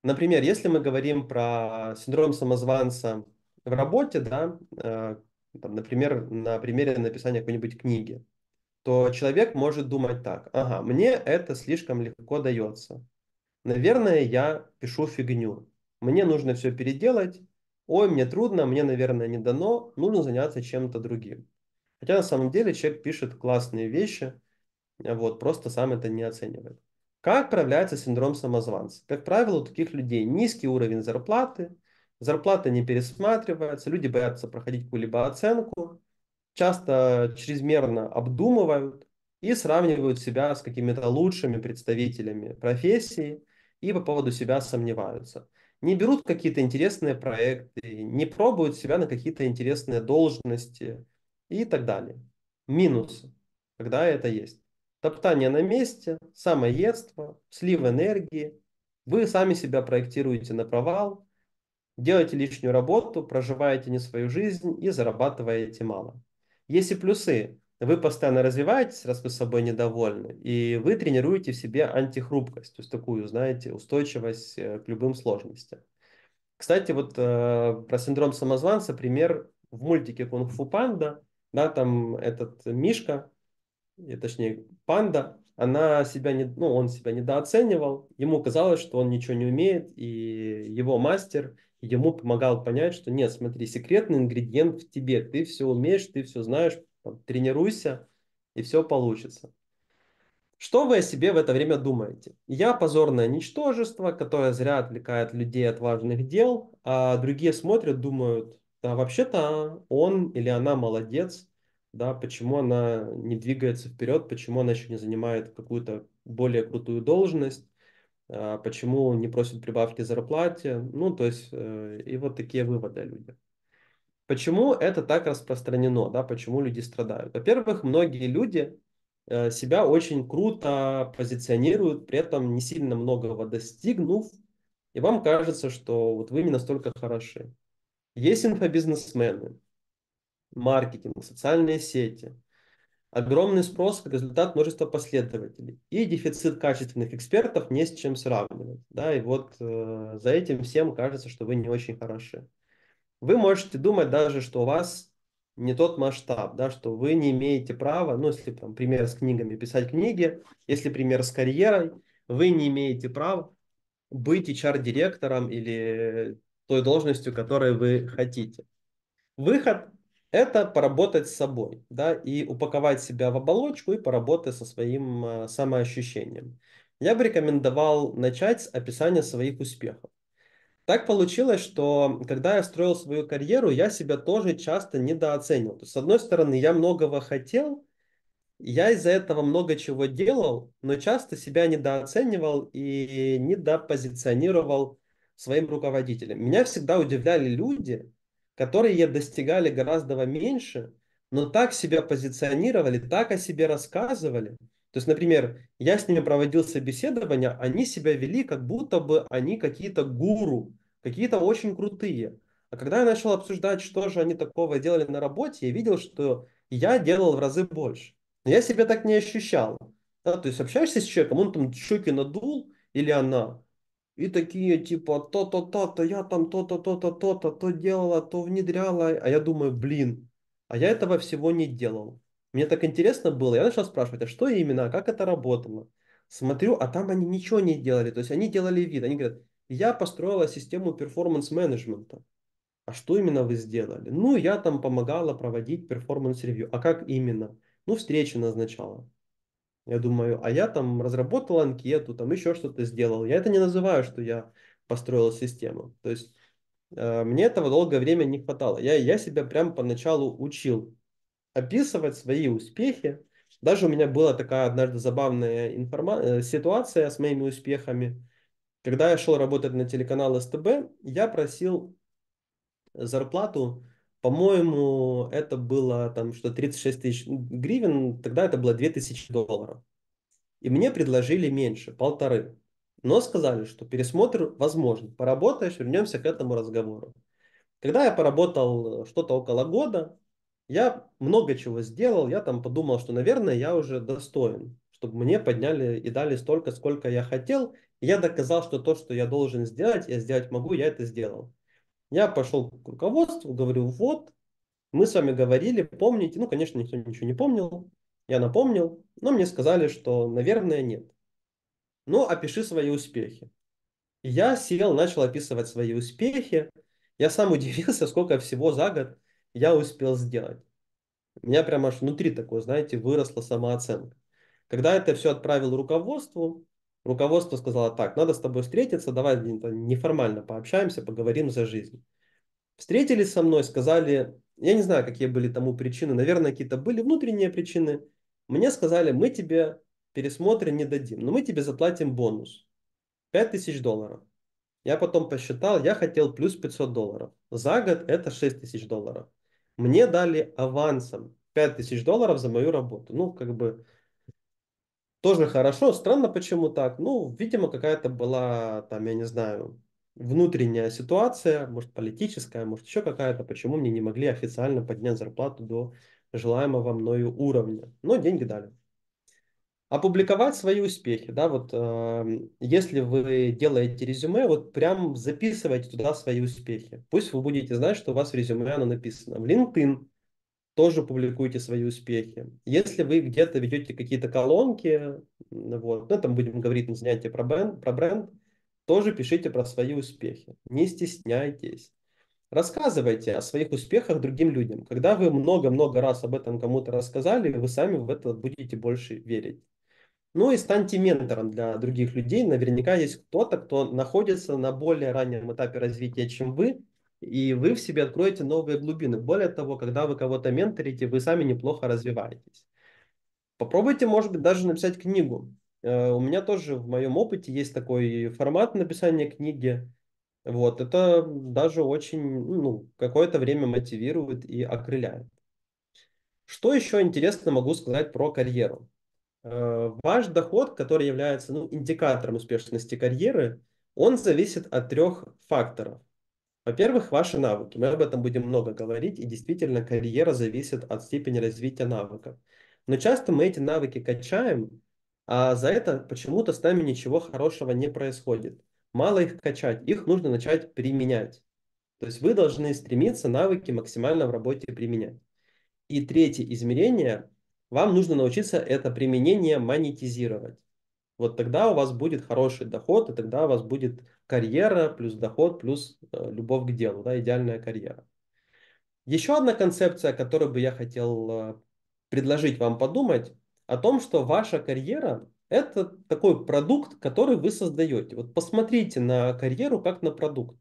Например, если мы говорим про синдром самозванца в работе, да, э, там, например, на примере написания какой-нибудь книги, то человек может думать так, ага, мне это слишком легко дается. Наверное, я пишу фигню. Мне нужно все переделать. Ой, мне трудно, мне, наверное, не дано. Нужно заняться чем-то другим. Хотя на самом деле человек пишет классные вещи, а вот, просто сам это не оценивает. Как проявляется синдром самозванца? Как правило, у таких людей низкий уровень зарплаты, зарплата не пересматривается, люди боятся проходить какую-либо оценку, часто чрезмерно обдумывают и сравнивают себя с какими-то лучшими представителями профессии и по поводу себя сомневаются. Не берут какие-то интересные проекты, не пробуют себя на какие-то интересные должности и так далее. минус когда это есть. Топтание на месте, самоедство, слив энергии. Вы сами себя проектируете на провал, делаете лишнюю работу, проживаете не свою жизнь и зарабатываете мало. Есть и плюсы. Вы постоянно развиваетесь, раз вы с собой недовольны, и вы тренируете в себе антихрупкость, то есть такую, знаете, устойчивость э, к любым сложностям. Кстати, вот э, про синдром самозванца пример в мультике «Кунг-фу панда», да, там этот Мишка, э, точнее панда, она себя не, ну, он себя недооценивал, ему казалось, что он ничего не умеет, и его мастер ему помогал понять, что нет, смотри, секретный ингредиент в тебе, ты все умеешь, ты все знаешь, тренируйся, и все получится. Что вы о себе в это время думаете? Я позорное ничтожество, которое зря отвлекает людей от важных дел, а другие смотрят, думают, да, вообще-то он или она молодец, да, почему она не двигается вперед, почему она еще не занимает какую-то более крутую должность, а, почему не просят прибавки зарплате, ну, то есть, э, и вот такие выводы люди Почему это так распространено, да, почему люди страдают? Во-первых, многие люди э, себя очень круто позиционируют, при этом не сильно многого достигнув, и вам кажется, что вот вы не настолько хороши. Есть инфобизнесмены, маркетинг, социальные сети – Огромный спрос как результат множества последователей. И дефицит качественных экспертов не с чем сравнивать. Да? И вот э, за этим всем кажется, что вы не очень хороши. Вы можете думать даже, что у вас не тот масштаб, да, что вы не имеете права, ну, если там пример с книгами, писать книги, если пример с карьерой, вы не имеете права быть HR-директором или той должностью, которой вы хотите. Выход это поработать с собой, да, и упаковать себя в оболочку и поработать со своим э, самоощущением. Я бы рекомендовал начать с описания своих успехов. Так получилось, что когда я строил свою карьеру, я себя тоже часто недооценивал. То есть, с одной стороны, я многого хотел, я из-за этого много чего делал, но часто себя недооценивал и недопозиционировал своим руководителем. Меня всегда удивляли люди, которые достигали гораздо меньше, но так себя позиционировали, так о себе рассказывали. То есть, например, я с ними проводил собеседование, они себя вели, как будто бы они какие-то гуру, какие-то очень крутые. А когда я начал обсуждать, что же они такого делали на работе, я видел, что я делал в разы больше. Но я себя так не ощущал. Да, то есть общаешься с человеком, он там щеки надул или она, и такие типа то-то, то-то, я там то-то, то-то, то-то, то делала, то внедряла. А я думаю, блин, а я этого всего не делал. Мне так интересно было. Я начал спрашивать, а что именно, как это работало? Смотрю, а там они ничего не делали. То есть они делали вид. Они говорят, я построила систему перформанс-менеджмента. А что именно вы сделали? Ну, я там помогала проводить перформанс-ревью. А как именно? Ну, встречи назначала. Я думаю, а я там разработал анкету, там еще что-то сделал. Я это не называю, что я построил систему. То есть э, мне этого долгое время не хватало. Я, я себя прям поначалу учил описывать свои успехи. Даже у меня была такая однажды забавная информа- э, ситуация с моими успехами. Когда я шел работать на телеканал СТБ, я просил зарплату по-моему, это было там что 36 тысяч гривен, тогда это было 2000 долларов. И мне предложили меньше, полторы. Но сказали, что пересмотр возможен. Поработаешь, вернемся к этому разговору. Когда я поработал э, что-то около года, я много чего сделал, я там подумал, что, наверное, я уже достоин, чтобы мне подняли и дали столько, сколько я хотел. И я доказал, что то, что я должен сделать, я сделать могу, я это сделал. Я пошел к руководству, говорю, вот, мы с вами говорили, помните, ну, конечно, никто ничего не помнил, я напомнил, но мне сказали, что, наверное, нет. Ну, опиши свои успехи. я сел, начал описывать свои успехи. Я сам удивился, сколько всего за год я успел сделать. У меня прямо аж внутри такое, знаете, выросла самооценка. Когда это все отправил руководству, руководство сказало так, надо с тобой встретиться, давай неформально пообщаемся, поговорим за жизнь. Встретились со мной, сказали, я не знаю, какие были тому причины, наверное, какие-то были внутренние причины. Мне сказали, мы тебе пересмотр не дадим, но мы тебе заплатим бонус. 5000 долларов. Я потом посчитал, я хотел плюс 500 долларов. За год это 6000 долларов. Мне дали авансом 5000 долларов за мою работу. Ну, как бы тоже хорошо, странно почему так. Ну, видимо, какая-то была, там, я не знаю, внутренняя ситуация, может, политическая, может, еще какая-то, почему мне не могли официально поднять зарплату до желаемого мною уровня. Но деньги дали. Опубликовать свои успехи, да, вот э, если вы делаете резюме, вот прям записывайте туда свои успехи. Пусть вы будете знать, что у вас в резюме оно написано. В LinkedIn тоже публикуйте свои успехи. Если вы где-то ведете какие-то колонки, вот, ну, там будем говорить на занятии про бренд, про бренд, тоже пишите про свои успехи. Не стесняйтесь. Рассказывайте о своих успехах другим людям. Когда вы много-много раз об этом кому-то рассказали, вы сами в это будете больше верить. Ну и станьте ментором для других людей. Наверняка есть кто-то, кто находится на более раннем этапе развития, чем вы, и вы в себе откроете новые глубины. Более того, когда вы кого-то менторите, вы сами неплохо развиваетесь. Попробуйте, может быть, даже написать книгу. Э, у меня тоже в моем опыте есть такой формат написания книги. Вот, это даже очень, ну, какое-то время мотивирует и окрыляет. Что еще интересно могу сказать про карьеру? Э, ваш доход, который является ну, индикатором успешности карьеры, он зависит от трех факторов. Во-первых, ваши навыки. Мы об этом будем много говорить, и действительно карьера зависит от степени развития навыков. Но часто мы эти навыки качаем, а за это почему-то с нами ничего хорошего не происходит. Мало их качать, их нужно начать применять. То есть вы должны стремиться навыки максимально в работе применять. И третье измерение, вам нужно научиться это применение монетизировать вот тогда у вас будет хороший доход, и тогда у вас будет карьера плюс доход плюс э, любовь к делу, да, идеальная карьера. Еще одна концепция, которую бы я хотел э, предложить вам подумать, о том, что ваша карьера – это такой продукт, который вы создаете. Вот посмотрите на карьеру как на продукт.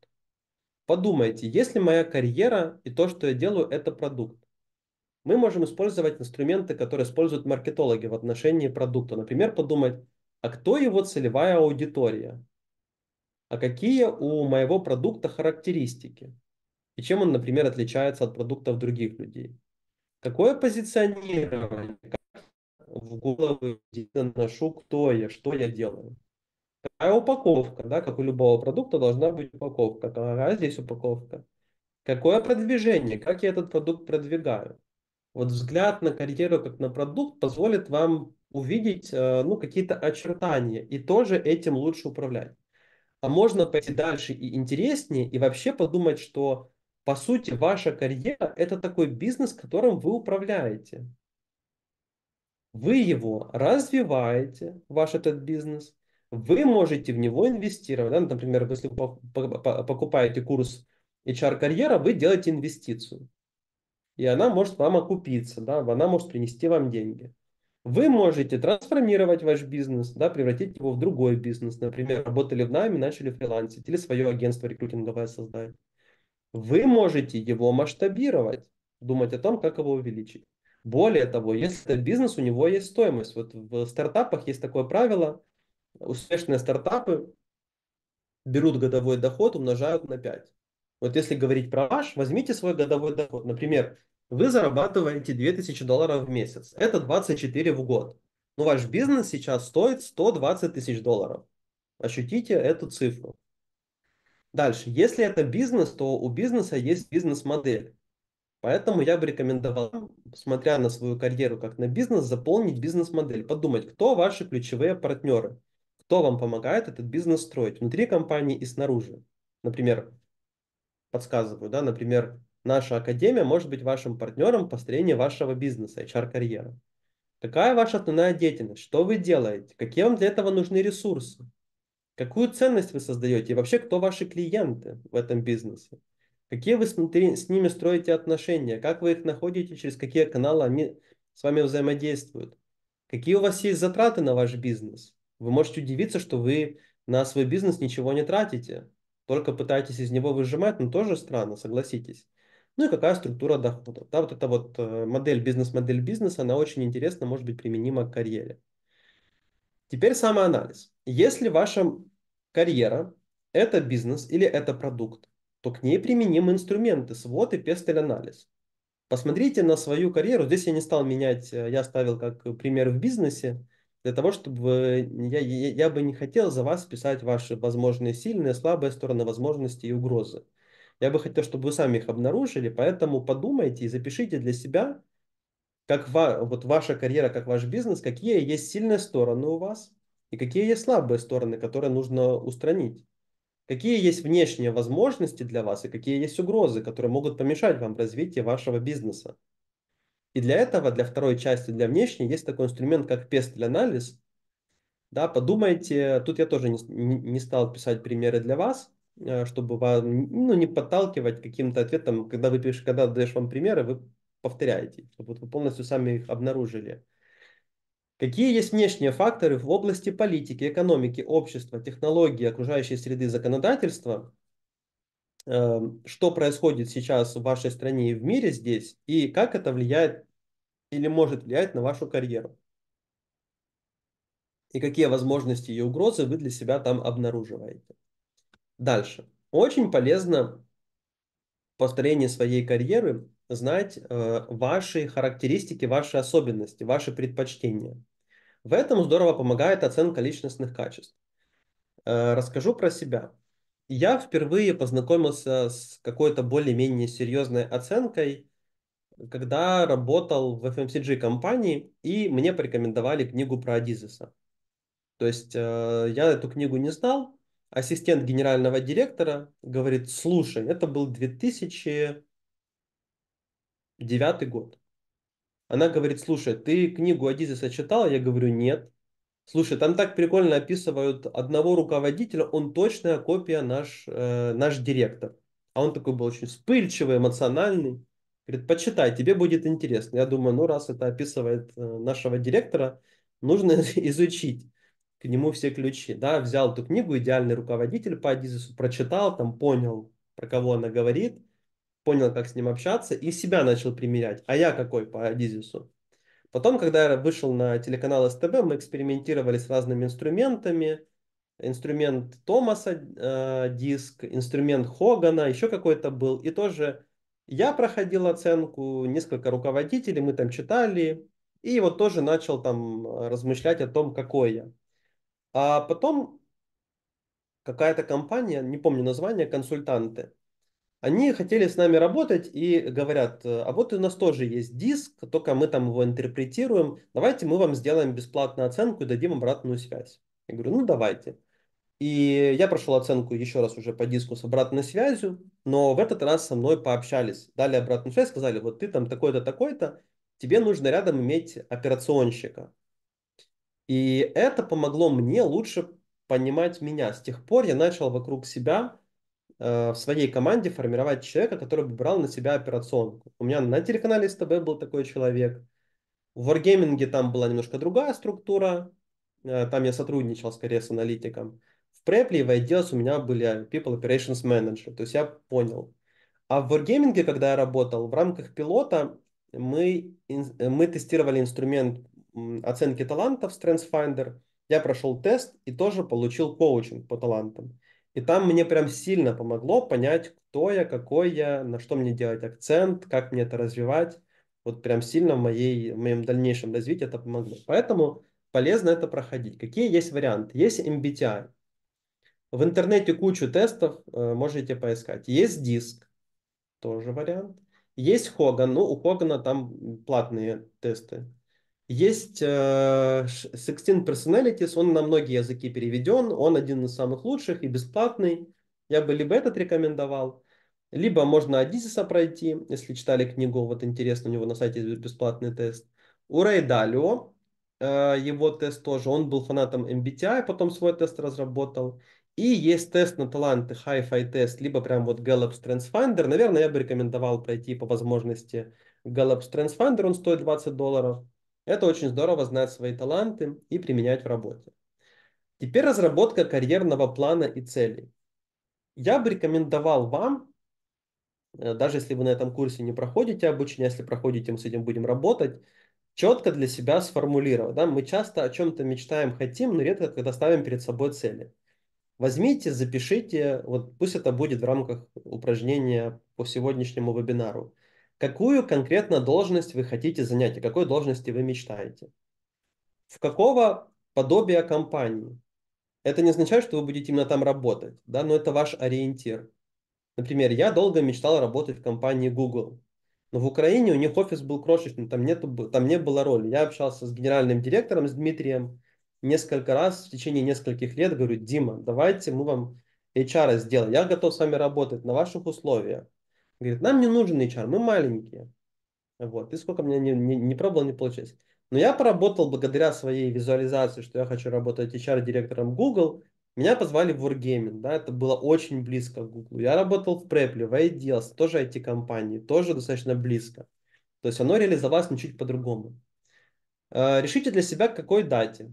Подумайте, если моя карьера и то, что я делаю, это продукт, мы можем использовать инструменты, которые используют маркетологи в отношении продукта. Например, подумать, а кто его целевая аудитория, а какие у моего продукта характеристики, и чем он, например, отличается от продуктов других людей. Какое позиционирование, как в голову наношу, кто я, что я делаю. Какая упаковка, да, как у любого продукта должна быть упаковка. Какая здесь упаковка? Какое продвижение, как я этот продукт продвигаю? Вот взгляд на карьеру как на продукт позволит вам увидеть э, ну, какие-то очертания, и тоже этим лучше управлять. А можно пойти дальше и интереснее, и вообще подумать, что по сути ваша карьера – это такой бизнес, которым вы управляете. Вы его развиваете, ваш этот бизнес, вы можете в него инвестировать. Да? Ну, например, если вы покупаете курс HR-карьера, вы делаете инвестицию. И она может вам окупиться, да? она может принести вам деньги. Вы можете трансформировать ваш бизнес, да, превратить его в другой бизнес. Например, работали в найме, начали фрилансить или свое агентство рекрутинговое создать. Вы можете его масштабировать, думать о том, как его увеличить. Более того, если это бизнес, у него есть стоимость. Вот в стартапах есть такое правило. Успешные стартапы берут годовой доход, умножают на 5. Вот если говорить про ваш, возьмите свой годовой доход. Например, вы зарабатываете 2000 долларов в месяц. Это 24 в год. Но ваш бизнес сейчас стоит 120 тысяч долларов. Ощутите эту цифру. Дальше. Если это бизнес, то у бизнеса есть бизнес-модель. Поэтому я бы рекомендовал, смотря на свою карьеру как на бизнес, заполнить бизнес-модель, подумать, кто ваши ключевые партнеры, кто вам помогает этот бизнес строить внутри компании и снаружи. Например, подсказываю, да, например, наша академия может быть вашим партнером в построении вашего бизнеса, HR-карьеры. Какая ваша основная деятельность? Что вы делаете? Какие вам для этого нужны ресурсы? Какую ценность вы создаете? И вообще, кто ваши клиенты в этом бизнесе? Какие вы с ними строите отношения? Как вы их находите? Через какие каналы они с вами взаимодействуют? Какие у вас есть затраты на ваш бизнес? Вы можете удивиться, что вы на свой бизнес ничего не тратите, только пытаетесь из него выжимать, но тоже странно, согласитесь. Ну и какая структура доходов. Да, вот эта вот э, модель, бизнес-модель бизнеса, она очень интересна, может быть применима к карьере. Теперь самоанализ. Если ваша карьера – это бизнес или это продукт, то к ней применимы инструменты SWOT и пестель-анализ. Посмотрите на свою карьеру. Здесь я не стал менять, э, я ставил как пример в бизнесе, для того, чтобы я, я, я бы не хотел за вас писать ваши возможные сильные, слабые стороны, возможности и угрозы. Я бы хотел, чтобы вы сами их обнаружили, поэтому подумайте и запишите для себя, как ва, вот ваша карьера, как ваш бизнес, какие есть сильные стороны у вас и какие есть слабые стороны, которые нужно устранить. Какие есть внешние возможности для вас и какие есть угрозы, которые могут помешать вам в развитии вашего бизнеса. И для этого, для второй части, для внешней, есть такой инструмент, как PEST для анализ Да, подумайте, тут я тоже не, не стал писать примеры для вас, Э, чтобы вам ну, не подталкивать каким-то ответом, когда вы пишете, когда даешь вам примеры, вы повторяете, чтобы вы полностью сами их обнаружили. Какие есть внешние факторы в области политики, экономики, общества, технологии, окружающей среды, законодательства, э, что происходит сейчас в вашей стране и в мире здесь, и как это влияет или может влиять на вашу карьеру? И какие возможности и угрозы вы для себя там обнаруживаете? Дальше. Очень полезно построение своей карьеры знать э, ваши характеристики, ваши особенности, ваши предпочтения. В этом здорово помогает оценка личностных качеств. Э, расскажу про себя. Я впервые познакомился с какой-то более-менее серьезной оценкой, когда работал в FMCG эм компании, и мне порекомендовали книгу про Адизеса. То есть э, я эту книгу не знал, ассистент генерального директора говорит, слушай, это был 2009 год. Она говорит, слушай, ты книгу Адизиса читала? Я говорю, нет. Слушай, там так прикольно описывают одного руководителя, он точная копия наш, э, наш директор. А он такой был очень вспыльчивый, эмоциональный. Говорит, почитай, тебе будет интересно. Я думаю, ну раз это описывает э, нашего директора, нужно изучить к нему все ключи, да, взял эту книгу «Идеальный руководитель» по Адизису, прочитал, там понял, про кого она говорит, понял, как с ним общаться, и себя начал примерять. А я какой по Адизису? Потом, когда я вышел на телеканал СТБ, мы экспериментировали с разными инструментами. Инструмент Томаса э, диск, инструмент Хогана, еще какой-то был. И тоже я проходил оценку, несколько руководителей, мы там читали. И вот тоже начал там э, размышлять о том, какой я. А потом какая-то компания, не помню название, консультанты, они хотели с нами работать и говорят, э, а вот у нас тоже есть диск, только мы там его интерпретируем, давайте мы вам сделаем бесплатную оценку и дадим обратную связь. Я говорю, ну давайте. И я прошел оценку еще раз уже по диску с обратной связью, но в этот раз со мной пообщались, дали обратную связь, сказали, вот ты там такой-то, такой-то, тебе нужно рядом иметь операционщика. И это помогло мне лучше понимать меня. С тех пор я начал вокруг себя э, в своей команде формировать человека, который бы брал на себя операционку. У меня на телеканале СТБ был такой человек. В Wargaming там была немножко другая структура. Э, там я сотрудничал скорее с аналитиком. В Preply и в IDS у меня были People Operations Manager. То есть я понял. А в Wargaming, когда я работал, в рамках пилота мы, э, мы тестировали инструмент оценки талантов с я прошел тест и тоже получил коучинг по талантам. И там мне прям сильно помогло понять, кто я, какой я, на что мне делать акцент, как мне это развивать. Вот прям сильно в, моей, в моем дальнейшем развитии это помогло. Поэтому полезно это проходить. Какие есть варианты? Есть MBTI. В интернете кучу тестов э, можете поискать. Есть диск, тоже вариант. Есть Хоган, ну у Хогана там платные тесты. Есть э, Personalities, он на многие языки переведен, он один из самых лучших и бесплатный. Я бы либо этот рекомендовал, либо можно Адизиса пройти, если читали книгу, вот интересно, у него на сайте есть бесплатный тест. У Райдалио э, его тест тоже, он был фанатом MBTI, потом свой тест разработал. И есть тест на таланты, Hi-Fi тест, либо прям вот Gallup Strengths Finder. Наверное, я бы рекомендовал пройти по возможности Gallup Strengths Finder, он стоит 20 долларов. Это очень здорово знать свои таланты и применять в работе. Теперь разработка карьерного плана и целей. Я бы рекомендовал вам, э, даже если вы на этом курсе не проходите обучение, если проходите, мы с этим будем работать, четко для себя сформулировать. Да? Мы часто о чем-то мечтаем, хотим, но редко когда ставим перед собой цели. Возьмите, запишите, вот пусть это будет в рамках упражнения по сегодняшнему вебинару какую конкретно должность вы хотите занять, о какой должности вы мечтаете, в какого подобия компании. Это не означает, что вы будете именно там работать, да, но это ваш ориентир. Например, я долго мечтал работать в компании Google, но в Украине у них офис был крошечный, там, нету, там не было роли. Я общался с генеральным директором, с Дмитрием, несколько раз в течение нескольких лет, говорю, Дима, давайте мы вам HR сделаем, я готов с вами работать на ваших условиях Говорит, нам не нужен HR, мы маленькие. Вот, и сколько мне не, не, не пробовал, не получилось. Но я поработал благодаря своей визуализации, что я хочу работать HR-директором Google. Меня позвали в Wargaming, да, это было очень близко к Google. Я работал в Preply, в Ideals, тоже IT-компании, тоже достаточно близко. То есть оно реализовалось чуть по-другому. Э, решите для себя, к какой дате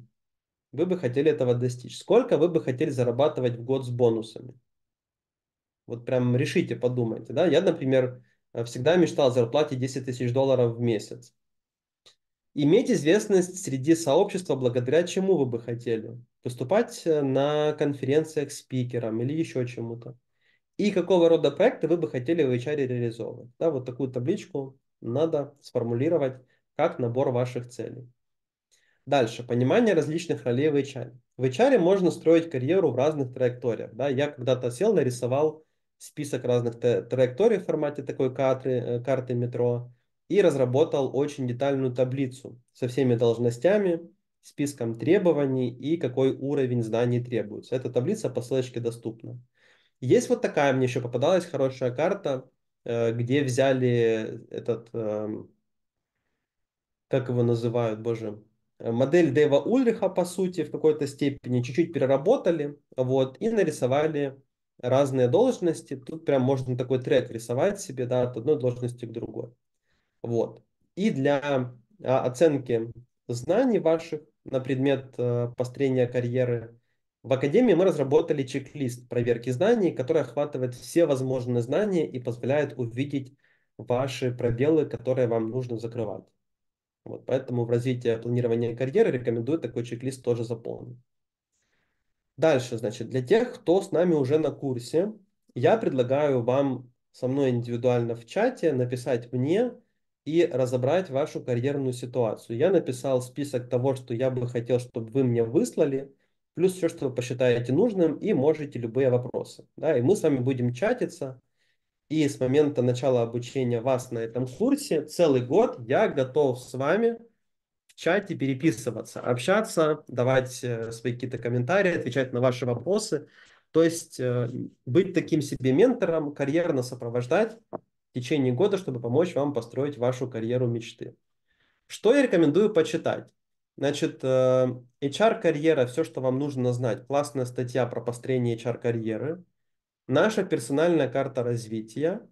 вы бы хотели этого достичь. Сколько вы бы хотели зарабатывать в год с бонусами. Вот прям решите, подумайте. Да? Я, например, э, всегда мечтал о зарплате 10 тысяч долларов в месяц. Иметь известность среди сообщества, благодаря чему вы бы хотели? поступать э, на конференциях спикером или еще чему-то. И какого рода проекты вы бы хотели в HR реализовывать? Да, вот такую табличку надо сформулировать как набор ваших целей. Дальше. Понимание различных ролей в HR. В HR можно строить карьеру в разных траекториях. Да? Я когда-то сел, нарисовал список разных траекторий в формате такой карты, э, карты метро и разработал очень детальную таблицу со всеми должностями, списком требований и какой уровень знаний требуется. Эта таблица по ссылочке доступна. Есть вот такая, мне еще попадалась хорошая карта, э, где взяли этот, эм, как его называют, боже, э, модель Дэва Ульриха, по сути, в какой-то степени, чуть-чуть переработали, вот, и нарисовали разные должности, тут прям можно такой трек рисовать себе, да, от одной должности к другой. Вот. И для а, оценки знаний ваших на предмет э, построения карьеры в Академии мы разработали чек-лист проверки знаний, который охватывает все возможные знания и позволяет увидеть ваши пробелы, которые вам нужно закрывать. Вот, поэтому в развитии планирования карьеры рекомендую такой чек-лист тоже заполнить. Дальше, значит, для тех, кто с нами уже на курсе, я предлагаю вам со мной индивидуально в чате написать мне и разобрать вашу карьерную ситуацию. Я написал список того, что я бы хотел, чтобы вы мне выслали, плюс все, что вы посчитаете нужным, и можете любые вопросы. Да, и мы с вами будем чатиться. И с момента начала обучения вас на этом курсе целый год я готов с вами чате, переписываться, общаться, давать э, свои какие-то комментарии, отвечать на ваши вопросы. То есть э, быть таким себе ментором, карьерно сопровождать в течение года, чтобы помочь вам построить вашу карьеру мечты. Что я рекомендую почитать? Значит, э, HR-карьера, все, что вам нужно знать. Классная статья про построение HR-карьеры. Наша персональная карта развития –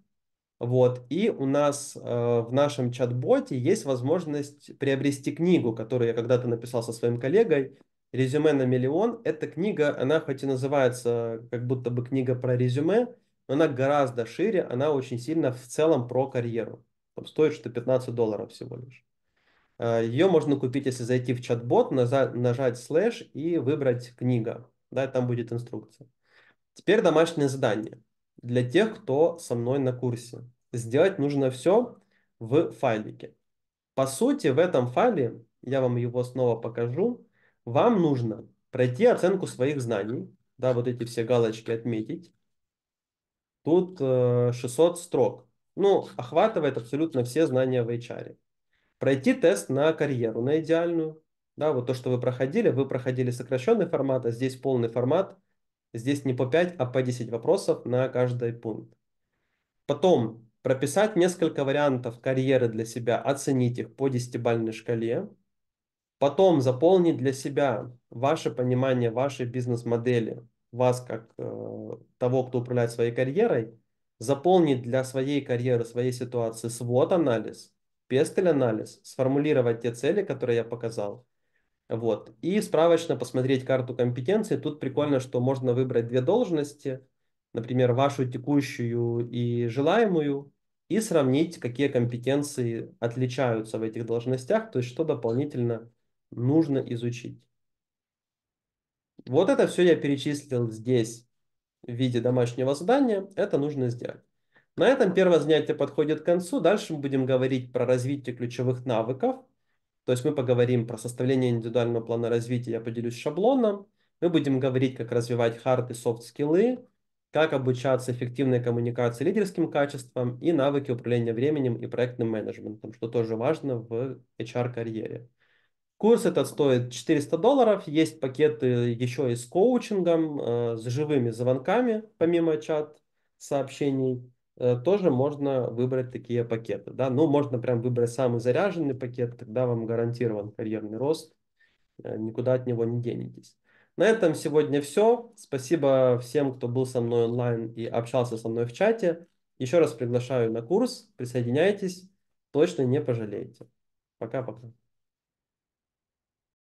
вот. И у нас э, в нашем чат-боте есть возможность приобрести книгу, которую я когда-то написал со своим коллегой. «Резюме на миллион». Эта книга, она хоть и называется как будто бы книга про резюме, но она гораздо шире, она очень сильно в целом про карьеру. Там стоит что то 15 долларов всего лишь. Э, Ее можно купить, если зайти в чат-бот, нажать слэш и выбрать книга. Да, там будет инструкция. Теперь домашнее задание для тех, кто со мной на курсе. Сделать нужно все в файлике. По сути, в этом файле, я вам его снова покажу, вам нужно пройти оценку своих знаний, да, вот эти все галочки отметить. Тут 600 э, строк. Ну, охватывает абсолютно все знания в HR. Пройти тест на карьеру, на идеальную. Да, вот то, что вы проходили, вы проходили сокращенный формат, а здесь полный формат – Здесь не по 5, а по 10 вопросов на каждый пункт. Потом прописать несколько вариантов карьеры для себя, оценить их по десятибальной шкале. Потом заполнить для себя ваше понимание вашей бизнес-модели, вас как э, того, кто управляет своей карьерой, заполнить для своей карьеры, своей ситуации свод-анализ, пестель-анализ, сформулировать те цели, которые я показал, вот. И справочно посмотреть карту компетенций. Тут прикольно, что можно выбрать две должности, например, вашу текущую и желаемую, и сравнить, какие компетенции отличаются в этих должностях, то есть что дополнительно нужно изучить. Вот это все я перечислил здесь в виде домашнего задания. Это нужно сделать. На этом первое занятие подходит к концу. Дальше мы будем говорить про развитие ключевых навыков то есть мы поговорим про составление индивидуального плана развития, я поделюсь шаблоном. Мы будем говорить, как развивать хард и софт-скиллы, как обучаться эффективной коммуникации лидерским качествам и навыки управления временем и проектным менеджментом, что тоже важно в HR-карьере. Курс этот стоит 400 долларов, есть пакеты еще и с коучингом, э, с живыми звонками, помимо чат сообщений. Э, тоже можно выбрать такие пакеты. Да? Ну, можно прям выбрать самый заряженный пакет, тогда вам гарантирован карьерный рост, э, никуда от него не денетесь. На этом сегодня все. Спасибо всем, кто был со мной онлайн и общался со мной в чате. Еще раз приглашаю на курс, присоединяйтесь, точно не пожалеете. Пока-пока.